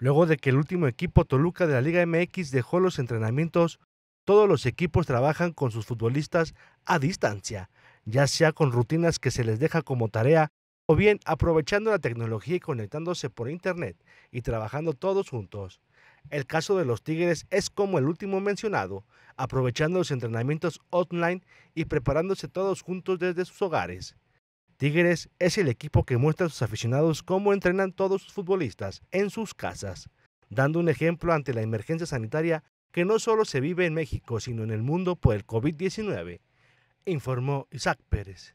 Luego de que el último equipo Toluca de la Liga MX dejó los entrenamientos, todos los equipos trabajan con sus futbolistas a distancia, ya sea con rutinas que se les deja como tarea o bien aprovechando la tecnología y conectándose por internet y trabajando todos juntos. El caso de los Tigres es como el último mencionado, aprovechando los entrenamientos online y preparándose todos juntos desde sus hogares. Tigres es el equipo que muestra a sus aficionados cómo entrenan todos sus futbolistas en sus casas, dando un ejemplo ante la emergencia sanitaria que no solo se vive en México, sino en el mundo por el COVID-19, informó Isaac Pérez.